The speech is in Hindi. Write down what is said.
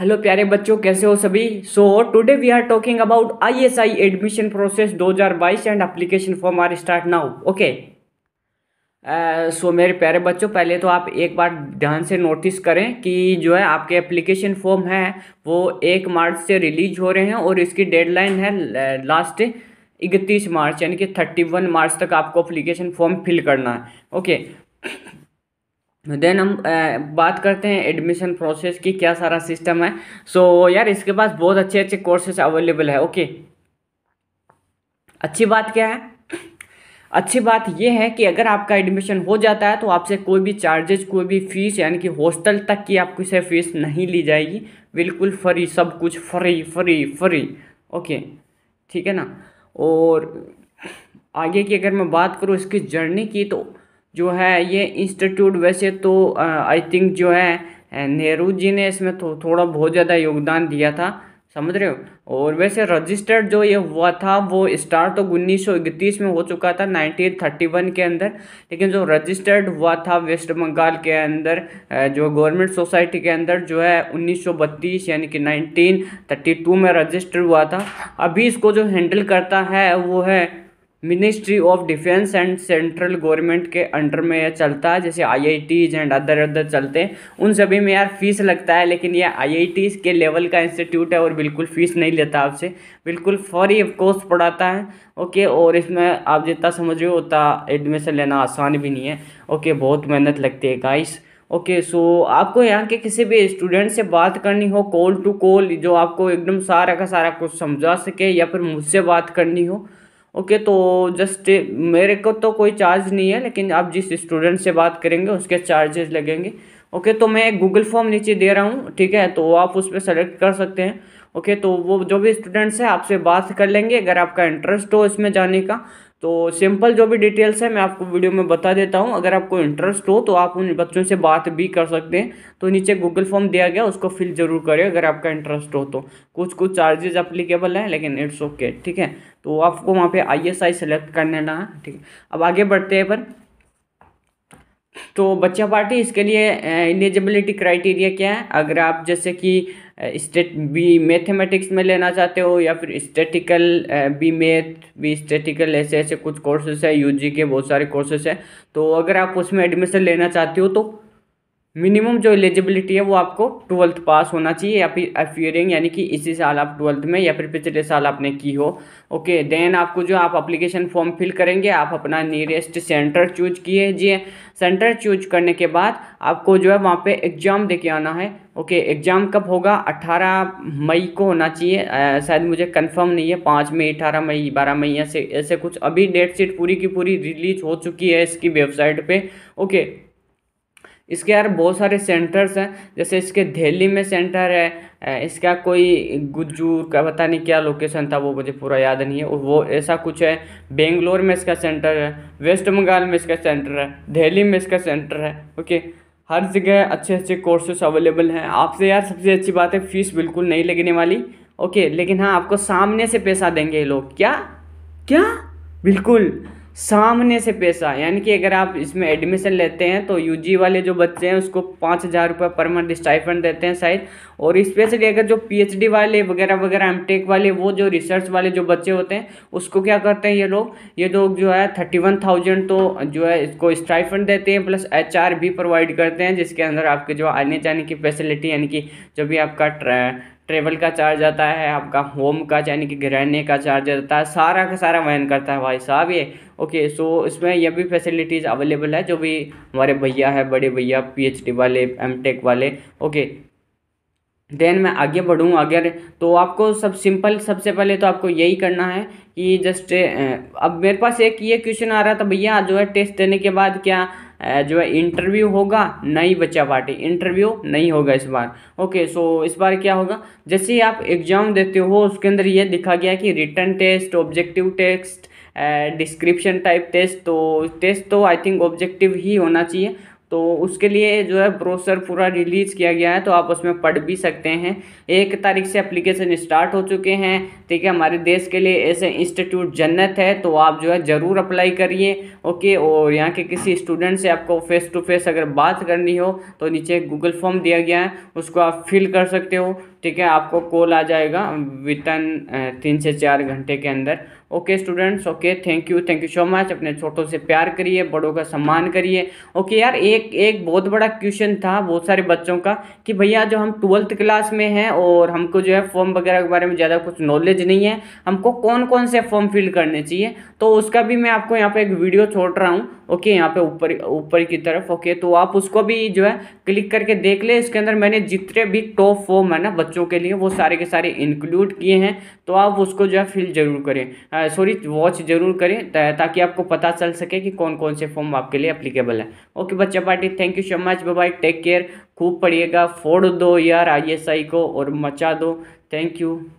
हेलो प्यारे बच्चों कैसे हो सभी so today we are talking about ISI admission process 2022 and application form are start now okay so मेरे प्यारे बच्चों पहले तो आप एक बार ध्यान से नोटिस करें कि जो है आपके एप्लीकेशन फॉर्म है वो एक मार्च से रिलीज हो रहे हैं और इसकी डेडलाइन है लास्ट uh, इकतीस मार्च यानी कि थर्टी वन मार्च तक आपको अप्लीकेशन फॉर्म फिल करना है ओके okay. देन हम आ, बात करते हैं एडमिशन प्रोसेस की क्या सारा सिस्टम है सो so, यार इसके पास बहुत अच्छे अच्छे कोर्सेस अवेलेबल है ओके अच्छी बात क्या है अच्छी बात यह है कि अगर आपका एडमिशन हो जाता है तो आपसे कोई भी चार्जेस कोई भी फीस यानी कि हॉस्टल तक की आपको से फीस नहीं ली जाएगी बिल्कुल फ्री सब कुछ फ्री फ्री फ्री ओके ठीक है ना और आगे की अगर मैं बात करूँ इसकी जर्नी की तो जो है ये इंस्टीट्यूट वैसे तो आई थिंक जो है नेहरू जी ने इसमें थो, थोड़ा बहुत ज़्यादा योगदान दिया था समझ रहे हो और वैसे रजिस्टर्ड जो ये हुआ था वो स्टार्ट तो उन्नीस में हो चुका था 1931 के अंदर लेकिन जो रजिस्टर्ड हुआ था वेस्ट बंगाल के अंदर जो गवर्नमेंट सोसाइटी के अंदर जो है 1932 यानी कि 1932 में रजिस्टर हुआ था अभी इसको जो हैंडल करता है वो है ministry of defence and central government के अंडर में यह चलता है जैसे टीज एंड अदर अदर चलते हैं उन सभी में यार फीस लगता है लेकिन आई आईआईटीज के लेवल का इंस्टीट्यूट है और बिल्कुल फीस नहीं लेता आपसे बिल्कुल फ्री कोर्स पढ़ाता है ओके और इसमें आप जितना समझ रहे हो उतना एडमिशन लेना आसान भी नहीं है ओके बहुत मेहनत लगती है गाइस ओके सो आपको यहाँ के किसी भी स्टूडेंट से बात करनी हो कॉल टू कॉल जो आपको एकदम सारा का सारा कुछ समझा सके या फिर मुझसे बात करनी हो ओके तो जस्ट मेरे को तो कोई चार्ज नहीं है लेकिन आप जिस स्टूडेंट से बात करेंगे उसके चार्जेस लगेंगे ओके तो मैं एक गूगल फॉर्म नीचे दे रहा हूँ ठीक है तो आप उस पर सेलेक्ट कर सकते हैं ओके तो वो जो भी स्टूडेंट्स हैं आपसे बात कर लेंगे अगर आपका इंटरेस्ट हो इसमें जाने का तो सिंपल जो भी डिटेल्स है मैं आपको वीडियो में बता देता हूँ अगर आपको इंटरेस्ट हो तो आप उन बच्चों से बात भी कर सकते हैं तो नीचे गूगल फॉर्म दिया गया उसको फिल जरूर करें अगर आपका इंटरेस्ट हो तो कुछ कुछ चार्जेज अप्लीकेबल हैं लेकिन इट्स ओके ठीक है तो आपको वहाँ पे आई एस आई सेलेक्ट कर लेना है ठीक है अब आगे बढ़ते हैं पर तो बच्चा पार्टी इसके लिए एलिजिबिलिटी क्राइटेरिया क्या है अगर आप जैसे कि स्टेट बी मैथमेटिक्स में लेना चाहते हो या फिर statistical B math B statistical ऐसे ऐसे कुछ कोर्सेज है यूजी के बहुत सारे कोर्सेज हैं तो अगर आप उसमें एडमिशन लेना चाहते हो तो मिनिमम जो एलिजिबिलिटी है वो आपको ट्वेल्थ पास होना चाहिए या फिर अफियरिंग यानी कि इसी साल आप ट्वेल्थ में या फिर पिछले साल आपने की हो ओके देन आपको जो आप अप्लीकेशन फॉर्म फिल करेंगे आप अपना नियरेस्ट सेंटर चूज किए जी सेंटर चूज करने के बाद आपको जो है वहाँ पे एग्ज़ाम दे के आना है ओके एग्ज़ाम कब होगा अट्ठारह मई को होना चाहिए शायद मुझे कन्फर्म नहीं है पाँच मई अठारह मई बारह मई ऐसे ऐसे कुछ अभी डेट शीट पूरी की पूरी रिलीज हो चुकी है इसकी वेबसाइट पर ओके इसके यार बहुत सारे सेंटर्स हैं जैसे इसके दिल्ली में सेंटर है इसका कोई गुज्जूर का पता नहीं क्या लोकेशन था वो मुझे पूरा याद नहीं है वो ऐसा कुछ है बेंगलोर में इसका सेंटर है वेस्ट बंगाल में इसका सेंटर है दिल्ली में इसका सेंटर है ओके हर जगह अच्छे अच्छे कोर्सेस अवेलेबल हैं आपसे यार सबसे अच्छी बात है फीस बिल्कुल नहीं लगने वाली ओके लेकिन हाँ आपको सामने से पैसा देंगे ये लोग क्या क्या बिल्कुल सामने से पैसा यानी कि अगर आप इसमें एडमिशन लेते हैं तो यूजी वाले जो बच्चे हैं उसको पाँच हज़ार रुपये पर मंथ स्टाइफंड देते हैं शायद और स्पेशली अगर जो पीएचडी वाले वगैरह वगैरह एमटेक वाले वो जो रिसर्च वाले जो बच्चे होते हैं उसको क्या करते हैं ये लोग ये लोग जो है थर्टी वन थाउजेंड तो जो है इसको स्टाइफंड देते हैं प्लस एच आर भी प्रोवाइड करते हैं जिसके अंदर आपके जो आने जाने की फैसिलिटी यानी कि जो भी आपका ट्रेवल का चार्ज आता है आपका होम का यानी कि रहने का चार्ज आता है सारा का सारा वहन करता है भाई साहब ये ओके सो इसमें यह भी फैसिलिटीज़ अवेलेबल है जो भी हमारे भैया है बड़े भैया पीएचडी वाले एमटेक वाले ओके देन मैं आगे बढ़ूँ अगर तो आपको सब सिंपल सबसे पहले तो आपको यही करना है कि जस्ट अब मेरे पास एक ये क्वेश्चन आ रहा था भैया जो है टेस्ट देने के बाद क्या जो है इंटरव्यू होगा नहीं बच्चा पार्टी इंटरव्यू नहीं होगा इस बार ओके सो इस बार क्या होगा जैसे ही आप एग्ज़ाम देते हो उसके अंदर ये दिखा गया कि written test objective test description type test तो टेस्ट तो आई थिंक ऑब्जेक्टिव ही होना चाहिए तो उसके लिए जो है ब्रोसर पूरा रिलीज़ किया गया है तो आप उसमें पढ़ भी सकते हैं एक तारीख से एप्लीकेशन स्टार्ट हो चुके हैं ठीक है हमारे देश के लिए ऐसे इंस्टीट्यूट जन्नत है तो आप जो है ज़रूर अप्लाई करिए ओके और यहाँ के किसी स्टूडेंट से आपको फ़ेस टू फेस अगर बात करनी हो तो नीचे गूगल फॉर्म दिया गया है उसको आप फिल कर सकते हो ठीक है आपको कॉल आ जाएगा इन तीन से चार घंटे के अंदर okay students okay thank you thank you so much अपने छोटों से प्यार करिए बड़ों का सम्मान करिए ओके यार एक एक बहुत बड़ा क्वेश्चन था बहुत सारे बच्चों का कि भैया जो हम ट्वेल्थ क्लास में हैं और हमको जो है फॉर्म वगैरह के बारे में ज़्यादा कुछ नॉलेज नहीं है हमको कौन कौन से फॉर्म फिल करने चाहिए तो उसका भी मैं आपको यहाँ पर एक वीडियो छोड़ रहा हूँ ओके यहाँ पे ऊपर ऊपर की तरफ ओके तो आप उसको भी जो है क्लिक करके देख ले इसके अंदर मैंने जितने भी टॉप फॉर्म है ना बच्चों बच्चों के लिए वो सारे के सारे इंक्लूड किए हैं तो आप उसको जो है फिल ज़रूर करें सॉरी वॉच ज़रूर करें ताकि आपको पता चल सके कि कौन कौन से फॉर्म आपके लिए अप्लीकेबल है ओके बच्चा party thank you so much bye take care खूब पढ़िएगा फोड़ दो यार आई को और मचा दो थैंक यू